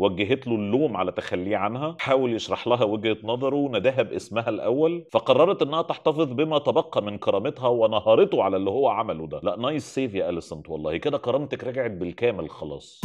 وجهت له اللوم على تخليه عنها حاول يشرح لها وجهة نظره نداها باسمها الأول فقررت إنها تحتفظ بما تبقى من كرامتها ونهارته على اللي هو عمله ده لا نايس سيف يا أليسنت والله كده كرامتك رجعت بالكامل خلاص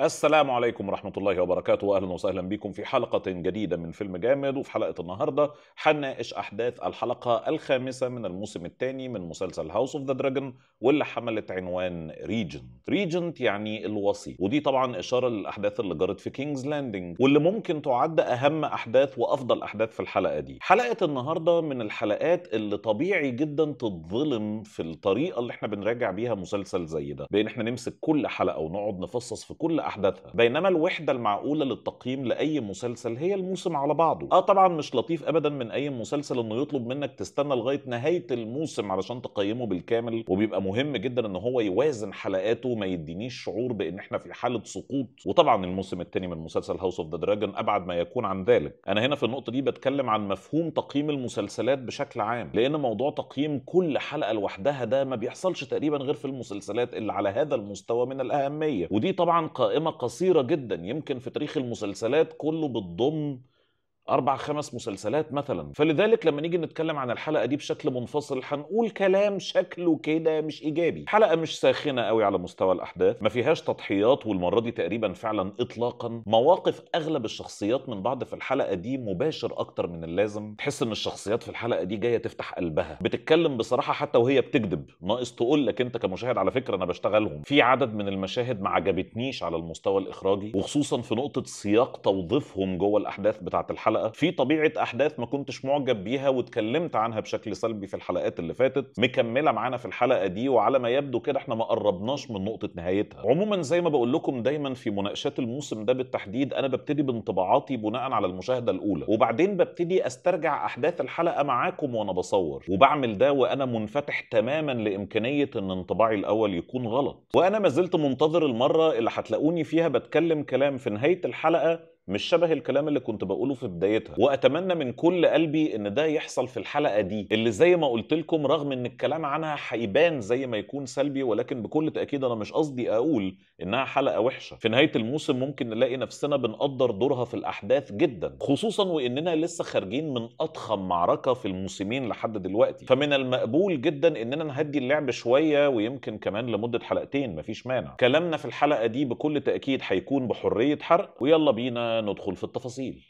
السلام عليكم ورحمة الله وبركاته وأهلا وسهلا بكم في حلقة جديدة من فيلم جامد وفي حلقة النهاردة هنناقش أحداث الحلقة الخامسة من الموسم الثاني من مسلسل هاوس اوف ذا دراجون واللي حملت عنوان ريجنت ريجنت يعني الوصي ودي طبعا إشارة للأحداث اللي جرت في كينجز لاندنج واللي ممكن تعد أهم أحداث وأفضل أحداث في الحلقة دي حلقة النهاردة من الحلقات اللي طبيعي جدا تتظلم في الطريقة اللي احنا بنراجع بيها مسلسل زي ده بإن احنا نمسك كل حلقة ونقعد نفصص في كل احداثها بينما الوحده المعقوله للتقييم لاي مسلسل هي الموسم على بعضه اه طبعا مش لطيف ابدا من اي مسلسل انه يطلب منك تستنى لغايه نهايه الموسم علشان تقيمه بالكامل وبيبقى مهم جدا ان هو يوازن حلقاته ما يدينيش شعور بان احنا في حاله سقوط وطبعا الموسم الثاني من مسلسل هاوس اوف ذا دراجون ابعد ما يكون عن ذلك انا هنا في النقطه دي بتكلم عن مفهوم تقييم المسلسلات بشكل عام لان موضوع تقييم كل حلقه لوحدها ده ما بيحصلش تقريبا غير في المسلسلات اللي على هذا المستوى من الاهميه ودي طبعا قائمه قائمه قصيره جدا يمكن في تاريخ المسلسلات كله بتضم اربع خمس مسلسلات مثلا فلذلك لما نيجي نتكلم عن الحلقه دي بشكل منفصل هنقول كلام شكله كده مش ايجابي حلقه مش ساخنه قوي على مستوى الاحداث ما فيهاش تضحيات والمره دي تقريبا فعلا اطلاقا مواقف اغلب الشخصيات من بعض في الحلقه دي مباشر اكتر من اللازم تحس ان الشخصيات في الحلقه دي جايه تفتح قلبها بتتكلم بصراحه حتى وهي بتكذب ناقص تقول لك انت كمشاهد على فكره انا بشتغلهم في عدد من المشاهد ما عجبتنيش على المستوى الاخراجي وخصوصا في نقطه سياق توظيفهم جوه الاحداث بتاعه الحلقه الحلقه في طبيعه احداث ما كنتش معجب بيها واتكلمت عنها بشكل سلبي في الحلقات اللي فاتت مكمله معانا في الحلقه دي وعلى ما يبدو كده احنا ما قربناش من نقطه نهايتها عموما زي ما بقول لكم دايما في مناقشات الموسم ده بالتحديد انا ببتدي بانطباعاتي بناء على المشاهده الاولى وبعدين ببتدي استرجع احداث الحلقه معاكم وانا بصور وبعمل ده وانا منفتح تماما لامكانيه ان انطباعي الاول يكون غلط وانا ما زلت منتظر المره اللي هتلاقوني فيها بتكلم كلام في نهايه الحلقه مش شبه الكلام اللي كنت بقوله في بدايتها واتمنى من كل قلبي ان ده يحصل في الحلقه دي اللي زي ما قلت لكم رغم ان الكلام عنها هيبان زي ما يكون سلبي ولكن بكل تاكيد انا مش قصدي اقول انها حلقه وحشه في نهايه الموسم ممكن نلاقي نفسنا بنقدر دورها في الاحداث جدا خصوصا واننا لسه خارجين من اضخم معركه في الموسمين لحد دلوقتي فمن المقبول جدا اننا نهدي اللعب شويه ويمكن كمان لمده حلقتين مفيش مانع كلامنا في الحلقه دي بكل تاكيد هيكون بحريه حرق ويلا بينا ندخل في التفاصيل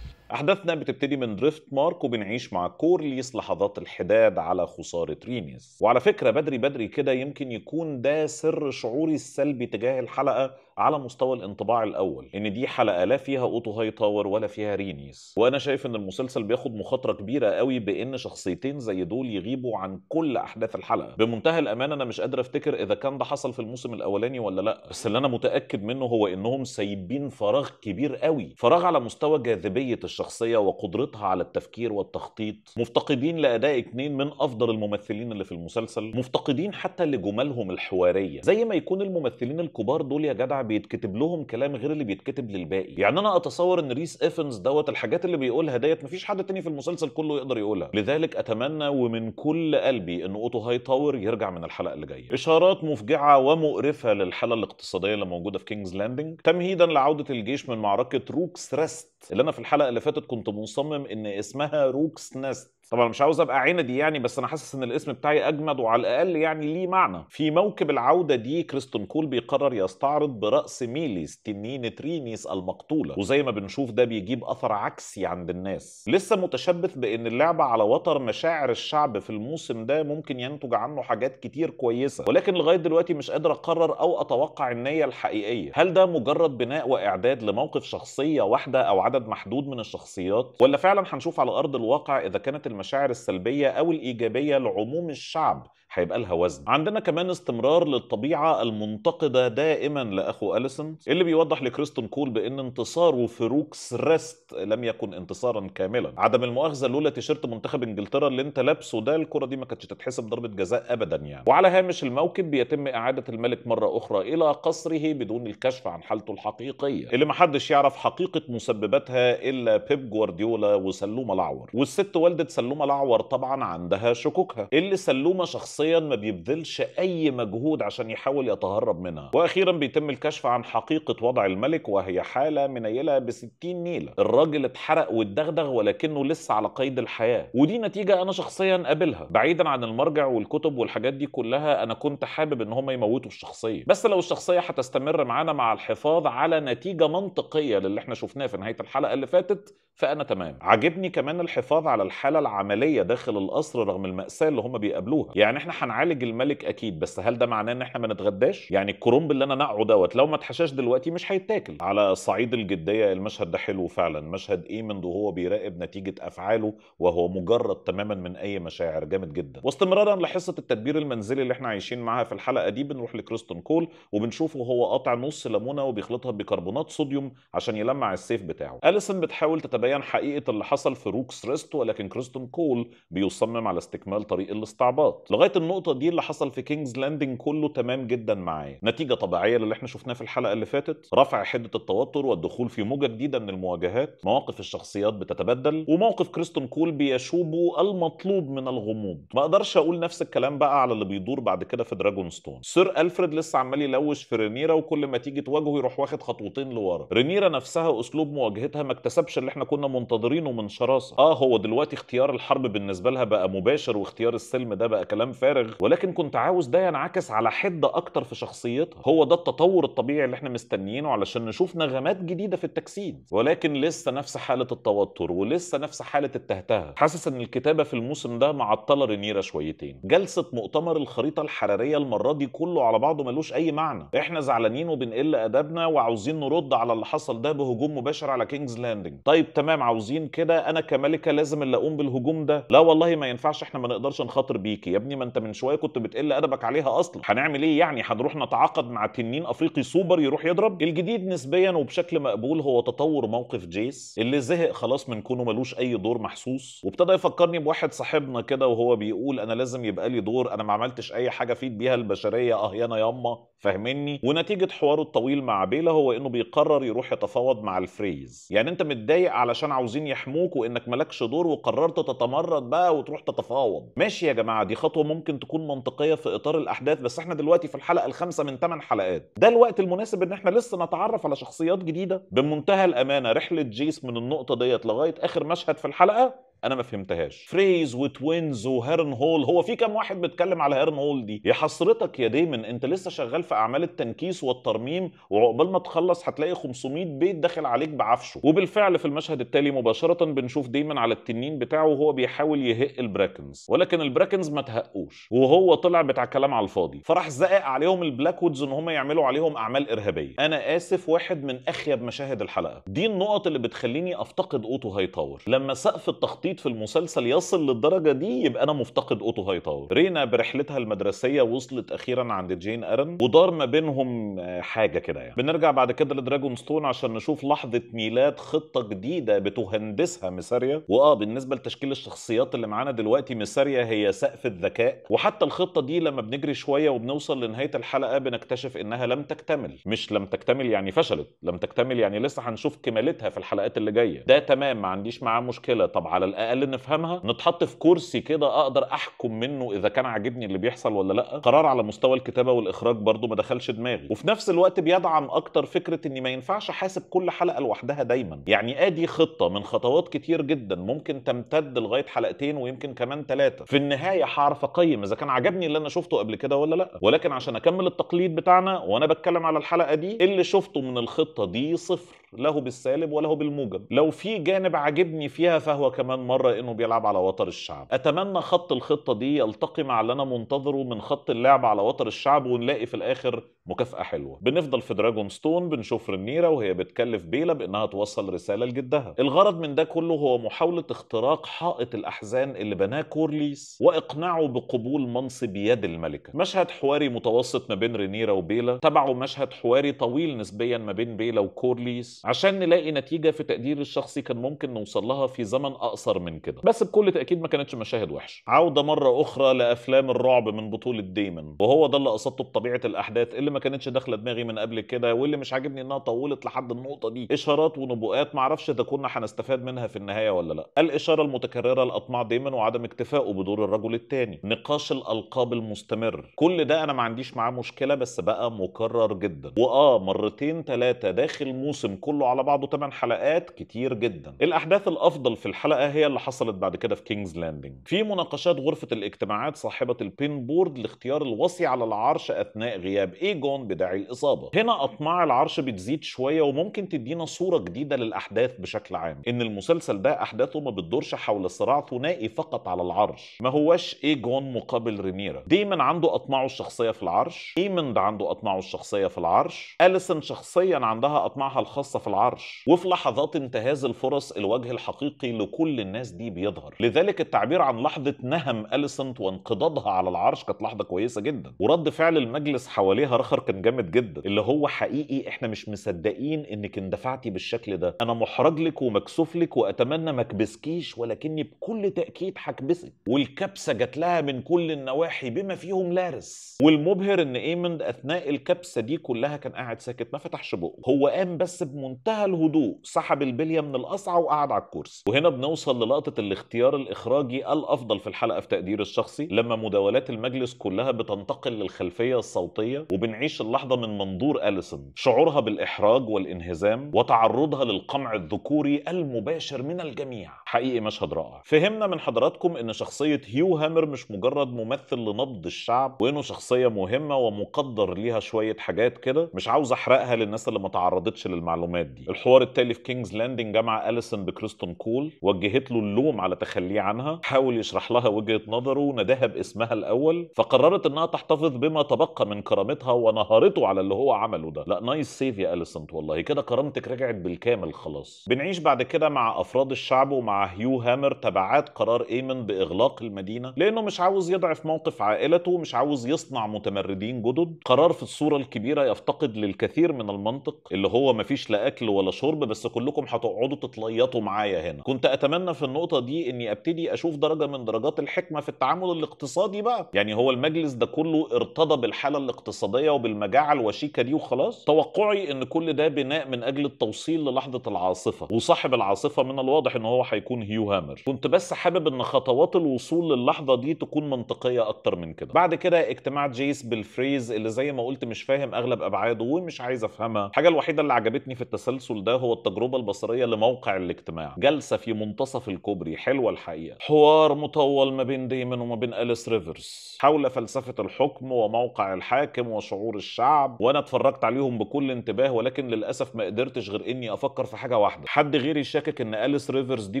أحداثنا بتبتدي من دريفت مارك وبنعيش مع كورليس لحظات الحداد على خسارة رينيز وعلى فكرة بدري بدري كده يمكن يكون ده سر شعوري السلبي تجاه الحلقة على مستوى الانطباع الاول ان دي حلقه لا فيها اوتو هاي تاور ولا فيها رينيس وانا شايف ان المسلسل بياخد مخاطره كبيره قوي بان شخصيتين زي دول يغيبوا عن كل احداث الحلقه بمنتهى الامانه انا مش قادر افتكر اذا كان ده حصل في الموسم الاولاني ولا لا بس اللي انا متاكد منه هو انهم سايبين فراغ كبير قوي فراغ على مستوى جاذبيه الشخصيه وقدرتها على التفكير والتخطيط مفتقدين لاداء اتنين من افضل الممثلين اللي في المسلسل مفتقدين حتى لجمالهم الحواريه زي ما يكون الممثلين الكبار دول يا جدع بيتكتب لهم كلام غير اللي بيتكتب للباقي يعني انا اتصور ان ريس ايفنز دوت الحاجات اللي بيقولها ديت مفيش حد تاني في المسلسل كله يقدر يقولها لذلك اتمنى ومن كل قلبي ان اوتو هاي تاور يرجع من الحلقه اللي جايه اشارات مفجعه ومقرفه للحاله الاقتصاديه اللي موجوده في كينجز لاندنج تمهيدا لعوده الجيش من معركه روكس رست اللي انا في الحلقه اللي فاتت كنت مصمم ان اسمها روكس نست طبعا مش عاوز ابقى عندي يعني بس انا حاسس ان الاسم بتاعي اجمد وعلى الاقل يعني ليه معنى في موكب العوده دي كريستون كول بيقرر يستعرض براس ميليس تنين ترينيس المقتوله وزي ما بنشوف ده بيجيب اثر عكسي عند الناس لسه متشبث بان اللعبه على وتر مشاعر الشعب في الموسم ده ممكن ينتج عنه حاجات كتير كويسه ولكن لغايه دلوقتي مش قادر اقرر او اتوقع النيه الحقيقيه هل ده مجرد بناء واعداد لموقف شخصيه واحده او عدد محدود من الشخصيات ولا فعلا هنشوف على ارض الواقع اذا كانت المشاعر السلبيه او الايجابيه لعموم الشعب هيبقى لها وزن عندنا كمان استمرار للطبيعة المنتقدة دائما لأخو أليسون اللي بيوضح لكريستون كول بأن انتصاره في روكس ريست لم يكن انتصارا كاملا عدم المؤاخذة لولا تيشيرت منتخب انجلترا اللي انت لابسه ده الكرة دي ما كانتش تتحسب ضربة جزاء أبدا يعني وعلى هامش الموكب بيتم إعادة الملك مرة أخرى إلى قصره بدون الكشف عن حالته الحقيقية اللي محدش يعرف حقيقة مسبباتها إلا بيب جوارديولا وسلومة الأعور والست والدة سلومة الأعور طبعا عندها شكوكها اللي سلومة شخصية شخصيا ما بيبذلش أي مجهود عشان يحاول يتهرب منها وأخيرا بيتم الكشف عن حقيقة وضع الملك وهي حالة منيلة بستين نيلة الراجل اتحرق واتدغدغ ولكنه لسه على قيد الحياة ودي نتيجة أنا شخصيا قابلها بعيدا عن المرجع والكتب والحاجات دي كلها أنا كنت حابب إن هم يموتوا الشخصية بس لو الشخصية هتستمر معانا مع الحفاظ على نتيجة منطقية للي احنا شفناه في نهاية الحلقة اللي فاتت فانا تمام عاجبني كمان الحفاظ على الحاله العمليه داخل القصر رغم الماساه اللي هم بيقابلوها يعني احنا هنعالج الملك اكيد بس هل ده معناه ان احنا ما نتغداش يعني الكرنب اللي انا نقعه دوت لو ما اتحشاش دلوقتي مش هيتاكل على صعيد الجديه المشهد ده حلو فعلا مشهد ايمند وهو بيراقب نتيجه افعاله وهو مجرد تماما من اي مشاعر جامد جدا واستمرارا لحصه التدبير المنزلي اللي احنا عايشين معاها في الحلقه دي بنروح لكريستون كول وبنشوفه وهو قاطع نص ليمونه وبيخلطها بيكربونات صوديوم عشان يلمع السيف بتاعه اليسن بتحاول تتبع بيان حقيقه اللي حصل في روكس ريست ولكن كريستون كول بيصمم على استكمال طريق الاستعباط لغايه النقطه دي اللي حصل في كينجز لاندنج كله تمام جدا معاه نتيجه طبيعيه للي احنا شفناه في الحلقه اللي فاتت رفع حده التوتر والدخول في موجه جديده من المواجهات مواقف الشخصيات بتتبدل وموقف كريستون كول بيشوبه المطلوب من الغموض ما اقدرش اقول نفس الكلام بقى على اللي بيدور بعد كده في دراجون ستون سير الفريد لسه عمال يلوش في رينيرا وكل ما تيجي تواجهه يروح واخد خطوتين لورا رينيرا نفسها اسلوب مواجهتها ما اكتسبش اللي احنا كنا منتظرينه من شراسه اه هو دلوقتي اختيار الحرب بالنسبه لها بقى مباشر واختيار السلم ده بقى كلام فارغ ولكن كنت عاوز ده ينعكس على حده اكتر في شخصيتها هو ده التطور الطبيعي اللي احنا مستنيينه علشان نشوف نغمات جديده في التجسيد ولكن لسه نفس حاله التوتر ولسه نفس حاله التهتهه حاسس ان الكتابه في الموسم ده معطله رينيرا شويتين جلسه مؤتمر الخريطه الحراريه المره دي كله على بعضه ملوش اي معنى احنا زعلانين وبنقل ادبنا وعاوزين نرد على اللي حصل ده بهجوم مباشر على كينجز لاندنج طيب تمام عاوزين كده انا كملكه لازم اللي اقوم بالهجوم ده لا والله ما ينفعش احنا ما نقدرش نخاطر بيكي يا ابني ما انت من شويه كنت بتقل ادبك عليها اصلا هنعمل ايه يعني هنروح نتعاقد مع تنين افريقي سوبر يروح يضرب الجديد نسبيا وبشكل مقبول هو تطور موقف جيس اللي زهق خلاص من كونه ملوش اي دور محسوس وابتدى يفكرني بواحد صاحبنا كده وهو بيقول انا لازم يبقى لي دور انا ما عملتش اي حاجه افيد بيها البشريه اه يانا ياما فاهمني ونتيجه حواره الطويل مع بيلا هو انه بيقرر يروح يتفاوض مع الفريز يعني انت متضايق على علشان عاوزين يحموك وانك مالكش دور وقررت تتمرد بقى وتروح تتفاوض ماشي يا جماعه دي خطوه ممكن تكون منطقيه في اطار الاحداث بس احنا دلوقتي في الحلقه الخامسه من 8 حلقات ده الوقت المناسب ان احنا لسه نتعرف على شخصيات جديده بمنتهى الامانه رحله جيس من النقطه ديت لغايه اخر مشهد في الحلقه انا ما فهمتهاش فريز وتوينز وهيرن هول هو في كام واحد بيتكلم على هيرن هول دي يا حسرتك يا ديمن انت لسه شغال في اعمال التنكيس والترميم وعقبال ما تخلص هتلاقي 500 بيت داخل عليك بعفشه وبالفعل في المشهد التالي مباشره بنشوف ديمن على التنين بتاعه وهو بيحاول يهق البراكنز ولكن البراكنز ما تهقوش وهو طلع بتاع كلام على الفاضي فراح زقق عليهم البلاك وودز ان هم يعملوا عليهم اعمال ارهابيه انا اسف واحد من اخيب مشاهد الحلقه دي النقط اللي بتخليني افتقد اوتو هاي تاور لما سقف التخطيط تخطيط في المسلسل يصل للدرجه دي يبقى انا مفتقد اوتو هاي تاور رينا برحلتها المدرسيه وصلت اخيرا عند جين ارن ودار ما بينهم آه، حاجه كده يعني بنرجع بعد كده لدراجون ستون عشان نشوف لحظه ميلاد خطه جديده بتهندسها مساريا واه بالنسبه لتشكيل الشخصيات اللي معانا دلوقتي مساريا هي سقف الذكاء وحتى الخطه دي لما بنجري شويه وبنوصل لنهايه الحلقه بنكتشف انها لم تكتمل مش لم تكتمل يعني فشلت لم تكتمل يعني لسه هنشوف كمالتها في الحلقات اللي جايه ده تمام ما عنديش معاه مشكله طب على الاقل نفهمها نتحط في كرسي كده اقدر احكم منه اذا كان عاجبني اللي بيحصل ولا لا قرار على مستوى الكتابه والاخراج برضو ما دخلش دماغي وفي نفس الوقت بيدعم اكتر فكره اني ما ينفعش احاسب كل حلقه لوحدها دايما يعني ادي خطه من خطوات كتير جدا ممكن تمتد لغايه حلقتين ويمكن كمان ثلاثه في النهايه هعرف اقيم اذا كان عجبني اللي انا شفته قبل كده ولا لا ولكن عشان اكمل التقليد بتاعنا وانا بتكلم على الحلقه دي اللي شفته من الخطه دي صفر له بالسالب وله بالموجب لو في جانب عاجبني فيها فهو كمان مرة انه بيلعب على وتر الشعب اتمنى خط الخطة دي يلتقي مع اللي انا منتظره من خط اللعب على وتر الشعب ونلاقي في الاخر مكافأة حلوة بنفضل في دراجون ستون بنشوف رنيرة وهي بتكلف بيلا بانها توصل رسالة لجدها الغرض من ده كله هو محاولة اختراق حائط الاحزان اللي بناه كورليس واقناعه بقبول منصب يد الملكة مشهد حواري متوسط ما بين رينيرا وبيلا تبعه مشهد حواري طويل نسبيا ما بين بيلا وكورليس عشان نلاقي نتيجه في تقديري الشخصي كان ممكن نوصل لها في زمن اقصر من كده بس بكل تاكيد ما كانتش مشاهد وحشه عوده مره اخرى لافلام الرعب من بطوله ديمن وهو ده اللي قصدته بطبيعه الاحداث اللي ما كانتش داخله دماغي من قبل كده واللي مش عاجبني انها طولت لحد النقطه دي اشارات ونبوءات ما اعرفش اذا كنا هنستفاد منها في النهايه ولا لا الاشاره المتكرره لاطماع ديمن وعدم اكتفائه بدور الرجل الثاني نقاش الالقاب المستمر كل ده انا ما عنديش معاه مشكله بس بقى مكرر جدا واه مرتين ثلاثه داخل موسم كل كله على بعضه 8 حلقات كتير جدا الاحداث الافضل في الحلقه هي اللي حصلت بعد كده في كينجز لاندنج في مناقشات غرفه الاجتماعات صاحبه البين بورد لاختيار الوصي على العرش اثناء غياب ايجون بداعي الاصابه هنا اطماع العرش بتزيد شويه وممكن تدينا صوره جديده للاحداث بشكل عام ان المسلسل ده احداثه ما بتدورش حول صراع ثنائي فقط على العرش ما هواش ايجون مقابل رينيرا دايما عنده اطماعه الشخصيه في العرش ايمند عنده اطماعه الشخصيه في العرش اليسن شخصيا عندها اطماعها الخاصه في العرش وفي لحظات انتهاز الفرص الوجه الحقيقي لكل الناس دي بيظهر لذلك التعبير عن لحظة نهم أليسنت وانقضاضها على العرش كانت لحظة كويسة جدا ورد فعل المجلس حواليها رخر كان جامد جدا اللي هو حقيقي احنا مش مصدقين انك اندفعتي بالشكل ده انا محرج لك ومكسوف لك واتمنى ما اكبسكيش ولكني بكل تأكيد هكبسك والكبسة جات لها من كل النواحي بما فيهم لارس والمبهر ان ايمن اثناء الكبسة دي كلها كان قاعد ساكت ما فتحش بقه هو قام بس بم بمنتهى الهدوء سحب البليه من القصعه وقعد على الكرسي وهنا بنوصل للقطه الاختيار الاخراجي الافضل في الحلقه في تقدير الشخصي لما مداولات المجلس كلها بتنتقل للخلفيه الصوتيه وبنعيش اللحظه من منظور اليسون شعورها بالاحراج والانهزام وتعرضها للقمع الذكوري المباشر من الجميع حقيقي مشهد رائع فهمنا من حضراتكم ان شخصيه هيو هامر مش مجرد ممثل لنبض الشعب وانه شخصيه مهمه ومقدر ليها شويه حاجات كده مش عاوز احرقها للناس اللي ما تعرضتش للمعلومات الهجمات دي الحوار التالي في كينجز لاندنج جمع اليسون بكريستون كول وجهت له اللوم على تخليه عنها حاول يشرح لها وجهه نظره وناداها باسمها الاول فقررت انها تحتفظ بما تبقى من كرامتها ونهارته على اللي هو عمله ده لا نايس سيف يا اليسنت والله كده كرامتك رجعت بالكامل خلاص بنعيش بعد كده مع افراد الشعب ومع هيو هامر تبعات قرار ايمن باغلاق المدينه لانه مش عاوز يضعف موقف عائلته ومش عاوز يصنع متمردين جدد قرار في الصوره الكبيره يفتقد للكثير من المنطق اللي هو مفيش لا اكل ولا شرب بس كلكم هتقعدوا تتليطوا معايا هنا كنت اتمنى في النقطه دي اني ابتدي اشوف درجه من درجات الحكمه في التعامل الاقتصادي بقى يعني هو المجلس ده كله ارتضى بالحاله الاقتصاديه وبالمجاعه الوشيكه دي وخلاص توقعي ان كل ده بناء من اجل التوصيل للحظه العاصفه وصاحب العاصفه من الواضح ان هو هيكون هيو هامر كنت بس حابب ان خطوات الوصول للحظه دي تكون منطقيه اكتر من كده بعد كده اجتماع جيس بالفريز اللي زي ما قلت مش فاهم اغلب ابعاده ومش عايز افهمها الحاجه الوحيده اللي عجبتني في التسلسل ده هو التجربة البصرية لموقع الاجتماع جلسة في منتصف الكوبري حلوة الحقيقة حوار مطول ما بين ديمن وما بين أليس ريفرز حول فلسفة الحكم وموقع الحاكم وشعور الشعب وأنا اتفرجت عليهم بكل انتباه ولكن للأسف ما قدرتش غير إني أفكر في حاجة واحدة حد غيري شاكك إن أليس ريفرز دي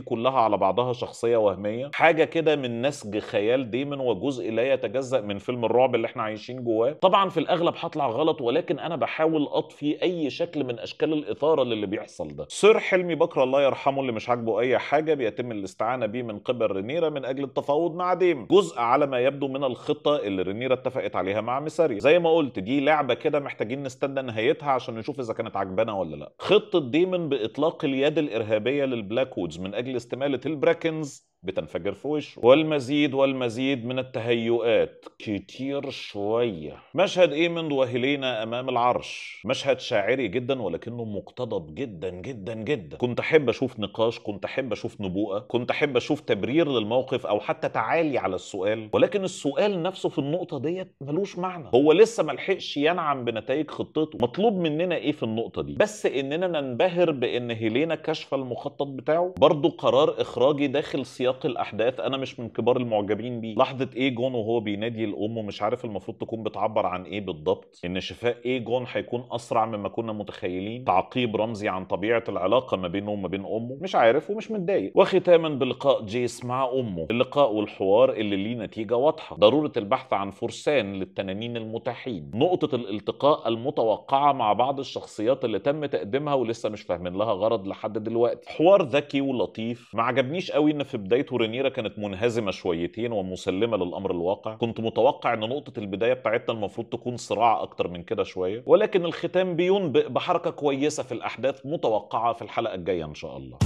كلها على بعضها شخصية وهمية حاجة كده من نسج خيال ديمن وجزء لا يتجزأ من فيلم الرعب اللي احنا عايشين جواه طبعا في الأغلب هطلع غلط ولكن أنا بحاول أطفي أي شكل من أشكال الإطار إثارة للي بيحصل ده سير حلمي بكر الله يرحمه اللي مش عاجبه أي حاجة بيتم الاستعانة بيه من قبل رينيرا من أجل التفاوض مع ديم جزء على ما يبدو من الخطة اللي رينيرا اتفقت عليها مع ميساريا زي ما قلت دي لعبة كده محتاجين نستنى نهايتها عشان نشوف إذا كانت عجبانه ولا لا خطة ديمن بإطلاق اليد الإرهابية للبلاك وودز من أجل استمالة البراكنز بتنفجر في وشه والمزيد والمزيد من التهيؤات كتير شوية مشهد ايمند وهيلينا امام العرش مشهد شاعري جدا ولكنه مقتضب جدا جدا جدا كنت احب اشوف نقاش كنت احب اشوف نبوءة كنت احب اشوف تبرير للموقف او حتى تعالي على السؤال ولكن السؤال نفسه في النقطة ديت ملوش معنى هو لسه ملحقش ينعم بنتائج خطته مطلوب مننا ايه في النقطة دي بس اننا ننبهر بان هيلينا كشف المخطط بتاعه برضه قرار اخراجي داخل سياق سياق الاحداث انا مش من كبار المعجبين بيه لحظه ايه جون وهو بينادي الام ومش عارف المفروض تكون بتعبر عن ايه بالضبط ان شفاء ايه جون هيكون اسرع مما كنا متخيلين تعقيب رمزي عن طبيعه العلاقه ما بينه وما بين امه مش عارف ومش متضايق وختاما بلقاء جيس مع امه اللقاء والحوار اللي ليه نتيجه واضحه ضروره البحث عن فرسان للتنانين المتاحين نقطه الالتقاء المتوقعه مع بعض الشخصيات اللي تم تقديمها ولسه مش فاهمين لها غرض لحد دلوقتي حوار ذكي ولطيف ما عجبنيش قوي ان في بدايه بدايته ورينيرا كانت منهزمه شويتين ومسلمه للامر الواقع كنت متوقع ان نقطه البدايه بتاعتنا المفروض تكون صراع اكتر من كده شويه ولكن الختام بينبئ بحركه كويسه في الاحداث متوقعه في الحلقه الجايه ان شاء الله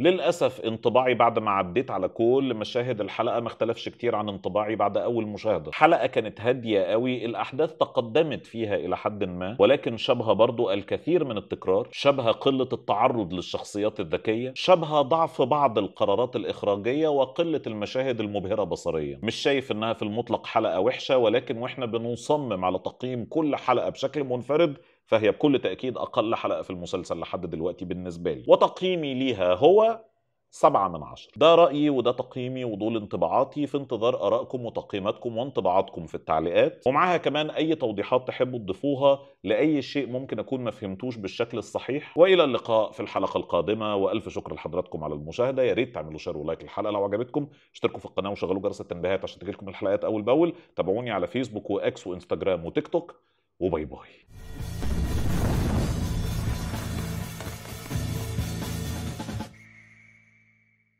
للاسف انطباعي بعد ما عديت على كل مشاهد الحلقه ما اختلفش كتير عن انطباعي بعد اول مشاهده حلقه كانت هاديه قوي الاحداث تقدمت فيها الى حد ما ولكن شبه برضو الكثير من التكرار شبه قله التعرض للشخصيات الذكيه شبه ضعف بعض القرارات الاخراجيه وقله المشاهد المبهره بصريا مش شايف انها في المطلق حلقه وحشه ولكن واحنا بنصمم على تقييم كل حلقه بشكل منفرد فهي بكل تأكيد أقل حلقة في المسلسل لحد دلوقتي بالنسبة لي وتقييمي ليها هو سبعة من عشرة ده رأيي وده تقييمي ودول انطباعاتي في انتظار أرائكم وتقييماتكم وانطباعاتكم في التعليقات ومعاها كمان أي توضيحات تحبوا تضيفوها لأي شيء ممكن أكون ما فهمتوش بالشكل الصحيح وإلى اللقاء في الحلقة القادمة وألف شكر لحضراتكم على المشاهدة يا ريت تعملوا شير ولايك للحلقة لو عجبتكم اشتركوا في القناة وشغلوا جرس التنبيهات عشان تجيلكم الحلقات أول بأول تابعوني على فيسبوك وإكس وإنستجرام وتيك توك وباي باي